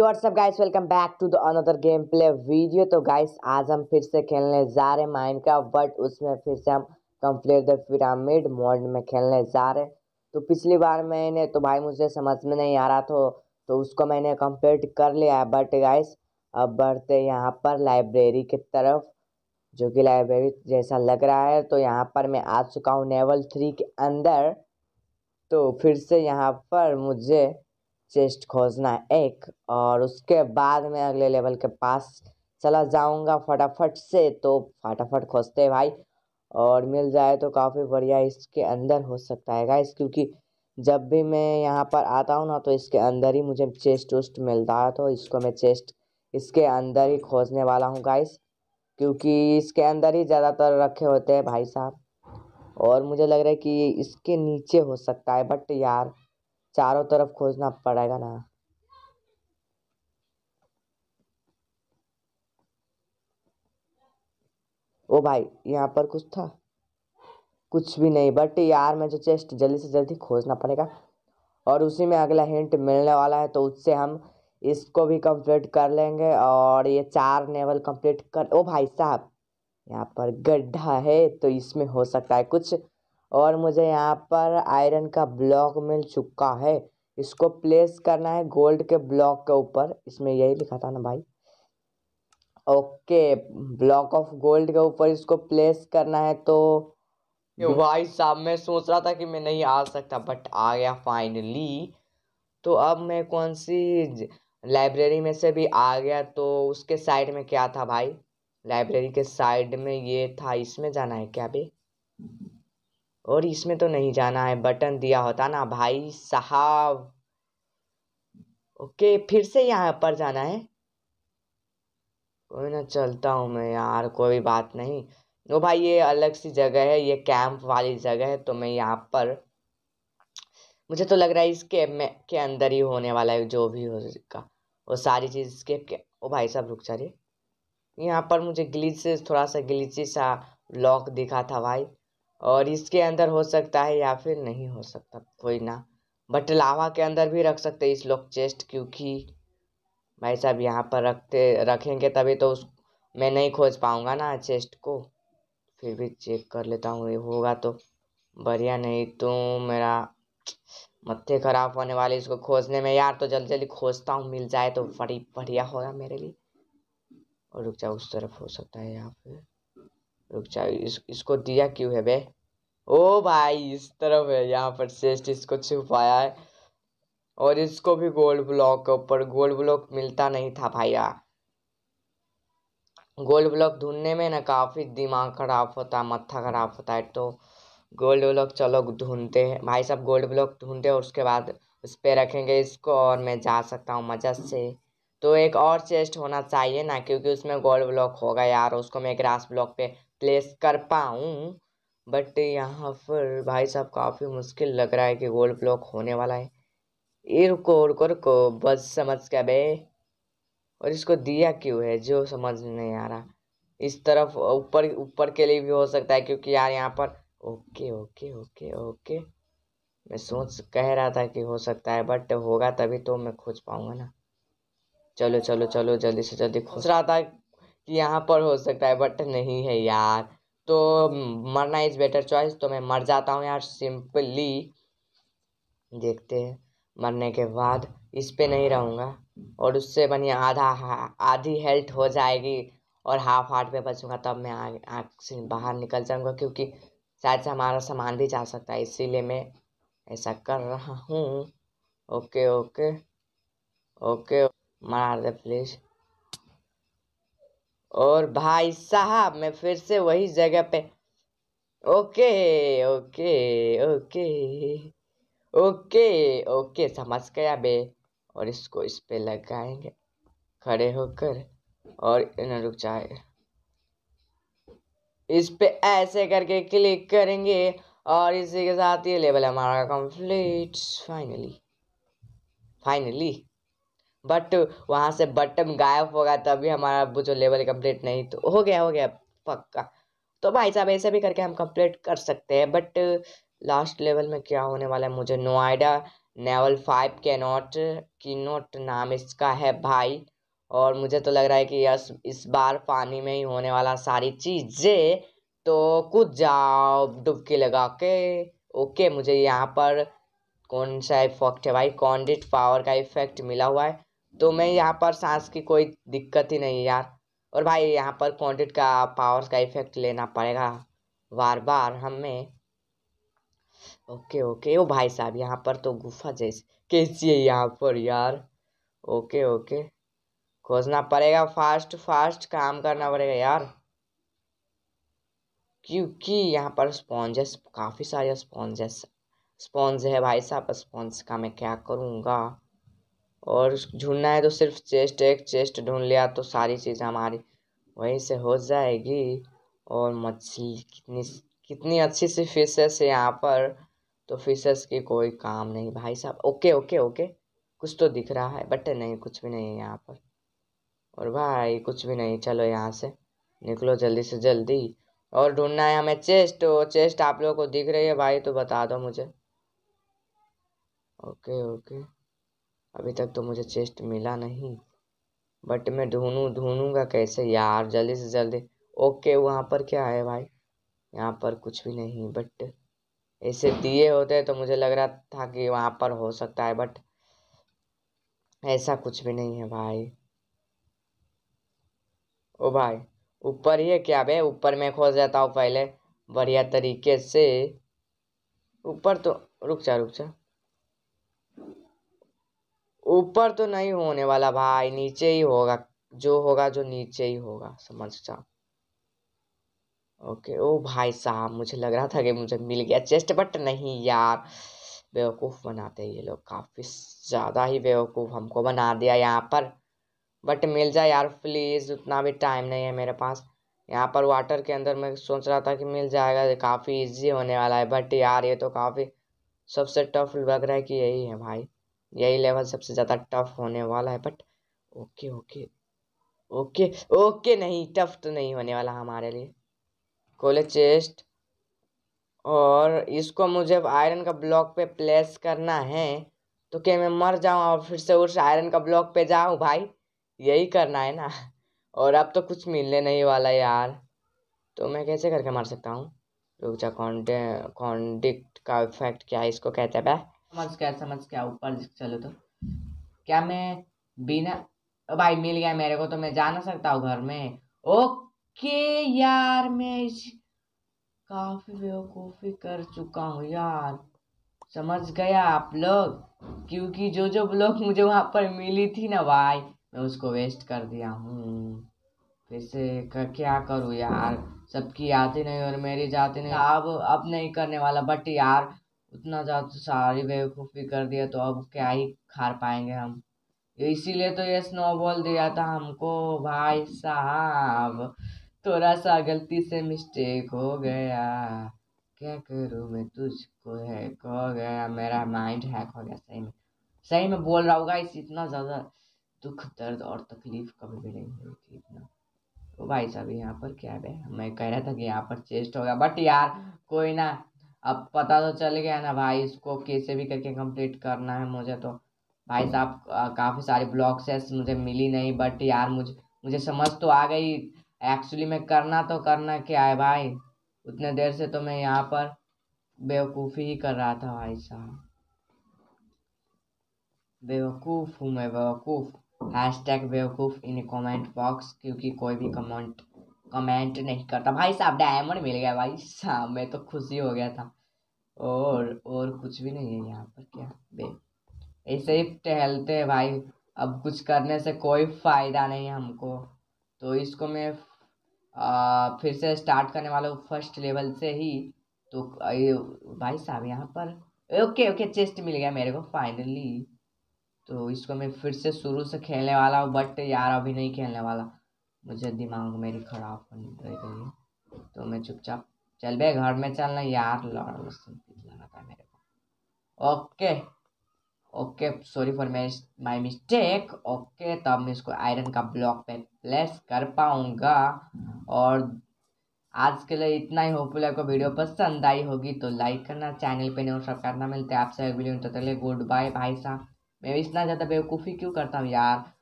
WhatsApp guys welcome back to the another game play video तो guys आज हम फिर से खेलने जा रहे माइंड का बट उसमें फिर से हम कंप्लीट द पिरामिड मोड में खेलने जा रहे तो पिछली बार मैंने तो भाई मुझे समझ में नहीं आ रहा था तो उसको मैंने कंप्लीट कर लिया है बट गाइस अब बढ़ते यहाँ पर लाइब्रेरी की तरफ जो कि लाइब्रेरी जैसा लग रहा है तो यहाँ पर मैं आ चुका हूँ नेवल थ्री के अंदर तो फिर से यहाँ पर मुझे चेस्ट खोजना है एक और उसके बाद में अगले लेवल के पास चला जाऊंगा फटाफट से तो फटाफट खोजते हैं भाई और मिल जाए तो काफ़ी बढ़िया इसके अंदर हो सकता है गाइस क्योंकि जब भी मैं यहाँ पर आता हूँ ना तो इसके अंदर ही मुझे चेस्ट उस्ट मिलता है तो इसको मैं चेस्ट इसके अंदर ही खोजने वाला हूँ गाइस क्योंकि इसके अंदर ही ज़्यादातर रखे होते हैं भाई साहब और मुझे लग रहा है कि इसके नीचे हो सकता है बट यार चारों तरफ खोजना पड़ेगा ना ओ भाई यहाँ पर कुछ था कुछ भी नहीं बट यार जो चेस्ट जल्दी से जल्दी खोजना पड़ेगा और उसी में अगला हिंट मिलने वाला है तो उससे हम इसको भी कंप्लीट कर लेंगे और ये चार नेवल कंप्लीट कर ओ भाई साहब यहाँ पर गड्ढा है तो इसमें हो सकता है कुछ और मुझे यहाँ पर आयरन का ब्लॉक मिल चुका है इसको प्लेस करना है गोल्ड के ब्लॉक के ऊपर इसमें यही लिखा था ना भाई ओके ब्लॉक ऑफ गोल्ड के ऊपर इसको प्लेस करना है तो भाई साहब मैं सोच रहा था कि मैं नहीं आ सकता बट आ गया फाइनली तो अब मैं कौन सी लाइब्रेरी में से भी आ गया तो उसके साइड में क्या था भाई लाइब्रेरी के साइड में ये था इसमें जाना है क्या भाई और इसमें तो नहीं जाना है बटन दिया होता ना भाई साहब ओके फिर से यहाँ पर जाना है कोई ना चलता हूँ मैं यार कोई बात नहीं वो भाई ये अलग सी जगह है ये कैंप वाली जगह है तो मैं यहाँ पर मुझे तो लग रहा है इस कैब में के अंदर ही होने वाला है जो भी होगा वो सारी चीज़ इसके के ओ भाई साहब रुक जा रही यहाँ पर मुझे ग्लिच थोड़ा सा ग्लिची सा लॉक दिखा था भाई और इसके अंदर हो सकता है या फिर नहीं हो सकता कोई ना बट लावा के अंदर भी रख सकते इस लोग चेस्ट क्योंकि भाई साहब यहाँ पर रखते रखेंगे तभी तो उस मैं नहीं खोज पाऊँगा ना चेस्ट को फिर भी चेक कर लेता हूँ ये होगा तो बढ़िया नहीं तो मेरा मत्थे खराब होने वाले इसको खोजने में यार तो जल्दी जल्दी खोजता हूँ मिल जाए तो बड़ी बढ़िया होगा मेरे लिए और रुक जाओ उस तरफ हो सकता है यहाँ पे रुक जाओ इस, इसको दिया क्यों है बे ओ भाई इस तरफ है यहाँ पर चेस्ट इसको छुपाया है और इसको भी गोल्ड ब्लॉक के ऊपर गोल्ड ब्लॉक मिलता नहीं था भैया गोल्ड ब्लॉक ढूंढने में ना काफ़ी दिमाग खराब होता है मत्था खराब होता है तो गोल्ड ब्लॉक चलो ढूंढते हैं भाई साहब गोल्ड ब्लॉक ढूंढते और उसके बाद उस पर रखेंगे इसको और मैं जा सकता हूँ मजा से तो एक और चेस्ट होना चाहिए ना क्योंकि उसमें गोल्ड ब्लॉक होगा यार उसको मैं ग्रास ब्लॉक पे प्लेस कर पाऊँ बट यहाँ पर भाई साहब काफ़ी मुश्किल लग रहा है कि गोल ब्लॉक होने वाला है ये रुको रुको रुको बस समझ के बे और इसको दिया क्यों है जो समझ नहीं आ रहा इस तरफ ऊपर ऊपर के लिए भी हो सकता है क्योंकि यार यहाँ पर ओके ओके ओके ओके मैं सोच कह रहा था कि हो सकता है बट होगा तभी तो मैं खोज पाऊंगा ना चलो चलो चलो जल्दी से जल्दी खोज रहा था कि यहाँ पर हो सकता है बट नहीं है यार तो हम्म, मरना इज़ बेटर चॉइस तो मैं मर जाता हूँ यार सिंपली देखते हैं मरने के बाद इस पे नहीं रहूँगा और उससे बढ़िया आधा आधी हेल्थ हो जाएगी और हाफ हार्ट पे बचूंगा तब मैं आग से बाहर निकल जाऊँगा क्योंकि शायद से हमारा सामान भी जा सकता है इसीलिए मैं ऐसा कर रहा हूँ ओके ओके ओके मार दे प्लीज़ और भाई साहब मैं फिर से वही जगह पे okay okay okay okay okay समझ गया बे और इसको इस पे लगाएंगे खड़े होकर और इन्हें रुक जाए इस पे ऐसे करके क्लिक करेंगे और इसी के साथ ये लेवल हमारा कंप्लीट फाइनली फाइनली बट वहाँ से बटन गायब होगा तभी हमारा वो जो लेवल कंप्लीट नहीं तो हो गया हो गया पक्का तो भाई साहब ऐसे भी करके हम कंप्लीट कर सकते हैं बट लास्ट लेवल में क्या होने वाला है मुझे नोएडा नेवल फाइव के नोट की नोट नाम इसका है भाई और मुझे तो लग रहा है कि यस इस बार पानी में ही होने वाला सारी चीज़ें तो कुछ जाओ डुबकी लगा के ओके मुझे यहाँ पर कौन सा इफेक्ट है भाई कॉन्डिट पावर का इफेक्ट मिला हुआ है तो मैं यहाँ पर सांस की कोई दिक्कत ही नहीं यार और भाई यहाँ पर क्वान्टिट का पावर्स का इफेक्ट लेना पड़ेगा बार बार हमें ओके ओके ओ भाई साहब यहाँ पर तो गुफा जैसे कैसी है यहाँ पर यार ओके ओके खोजना पड़ेगा फास्ट फास्ट काम करना पड़ेगा यार क्योंकि यहाँ पर स्पॉन्जेस काफ़ी सारे स्पॉन्जेस स्पॉन्ज है भाई साहब स्पॉन्ज का मैं क्या करूँगा और ढूंढना है तो सिर्फ चेस्ट एक चेस्ट ढूंढ लिया तो सारी चीज़ हमारी वहीं से हो जाएगी और मछली कितनी कितनी अच्छी सी फिशेस है यहाँ पर तो फिशेस की कोई काम नहीं भाई साहब ओके ओके ओके कुछ तो दिख रहा है बट नहीं कुछ भी नहीं है यहाँ पर और भाई कुछ भी नहीं चलो यहाँ से निकलो जल्दी से जल्दी और ढूंढना है हमें चेस्ट चेस्ट आप लोगों को दिख रही है भाई तो बता दो मुझे ओके ओके अभी तक तो मुझे चेस्ट मिला नहीं बट मैं ढूंढूँ ढूंढूँगा कैसे यार जल्दी से जल्दी ओके वहाँ पर क्या है भाई यहाँ पर कुछ भी नहीं बट ऐसे दिए होते तो मुझे लग रहा था कि वहाँ पर हो सकता है बट ऐसा कुछ भी नहीं है भाई ओ भाई ऊपर ही है क्या बे ऊपर मैं खोज जाता हूँ पहले बढ़िया तरीके से ऊपर तो रुक जा रुक जा ऊपर तो नहीं होने वाला भाई नीचे ही होगा जो होगा जो नीचे ही होगा समझ जाओ ओके ओ भाई साहब मुझे लग रहा था कि मुझे मिल गया चेस्ट बट नहीं यार बेवकूफ़ बनाते हैं ये लोग काफ़ी ज़्यादा ही बेवकूफ़ हमको बना दिया यहाँ पर बट मिल जाए यार प्लीज़ उतना भी टाइम नहीं है मेरे पास यहाँ पर वाटर के अंदर मैं सोच रहा था कि मिल जाएगा काफ़ी इजी होने वाला है बट यार ये तो काफ़ी सबसे टफ लग रहा है कि यही है भाई यही लेवल सबसे ज़्यादा टफ होने वाला है but okay okay okay okay नहीं टफ तो नहीं होने वाला हमारे लिए कोले चेस्ट और इसको मुझे आयरन का ब्लॉक पे प्लेस करना है तो क्या मैं मर जाऊँ और फिर से उस आयरन का ब्लॉक पे जाऊँ भाई यही करना है ना और अब तो कुछ मिलने नहीं वाला यार तो मैं कैसे करके मर सकता हूँ रुक जा कॉन्डे कॉन्डिक्ट का इफेक्ट क्या है इसको कहते हैं समझ क्या समझ क्या ऊपर चलो तो क्या मैं बिना भाई मिल गया मेरे को तो मैं जा ना सकता हूँ घर में ओके यार मैं काफी बेवकूफी कर चुका हूँ यार समझ गया आप लोग क्योंकि जो जो ब्लॉक मुझे वहां पर मिली थी ना भाई मैं उसको वेस्ट कर दिया हूँ फिर से कर, क्या करूँ यार सबकी आती नहीं और मेरी जाती नहीं अब अब नहीं करने वाला बट यार उतना ज़्यादा तो सारी बेवकूफ़ी कर दिया तो अब क्या ही खा पाएंगे हम इसीलिए तो ये स्नोबॉल दिया था हमको भाई साहब थोड़ा सा गलती से मिस्टेक हो गया क्या करूँ मैं तुझको हैक हो गया मेरा माइंड हैक हो गया सही में सही में बोल रहा होगा इस इतना ज़्यादा दुख दर्द और तकलीफ कभी भी नहीं हुई थी इतना तो भाई साहब यहाँ पर क्या है मैं कह रहा था कि यहाँ पर चेस्ट होगा बट यार कोई ना अब पता तो चल गया ना भाई इसको कैसे भी करके कंप्लीट करना है मुझे तो भाई साहब काफ़ी सारे ब्लॉक्स है मुझे मिली नहीं बट यार मुझे मुझे समझ तो आ गई एक्चुअली मैं करना तो करना क्या है भाई उतने देर से तो मैं यहाँ पर बेवकूफ़ी ही कर रहा था भाई साहब बेवकूफ़ हूँ मैं बेवकूफ़ हैश टैग बेवकूफ़ इन कमेंट बॉक्स क्योंकि कोई भी कमेंट कमेंट नहीं करता भाई साहब डायमंड मिल गया भाई साहब मैं तो खुशी हो गया था और और कुछ भी नहीं है यहाँ पर क्या बे ऐसे ही टहलते हैं भाई अब कुछ करने से कोई फ़ायदा नहीं है हमको तो इसको मैं फिर से स्टार्ट करने वाला हूँ फर्स्ट लेवल से ही तो भाई साहब यहाँ पर ओके ओके चेस्ट मिल गया मेरे को फाइनली तो इसको मैं फिर से शुरू से खेलने वाला हूँ बट यार अभी नहीं खेलने वाला मुझे दिमाग मेरी ख़राब रह गई तो है तो मैं चुपचाप चल बे घर में चलना यार लड़ मुस्लिम लगाना था मेरे को okay okay sorry for my my mistake okay तब मैं इसको आयरन का ब्लॉक पे प्लेस कर पाऊंगा और आज के लिए इतना ही होपफुल आपको वीडियो पसंद आई होगी तो लाइक करना चैनल पे नहीं सब करना मिलते आपसे अगली वीडियो तो गुड बाय भाई साहब मैं भी इतना ज़्यादा बेवकूफ़ी क्यों करता हूँ यार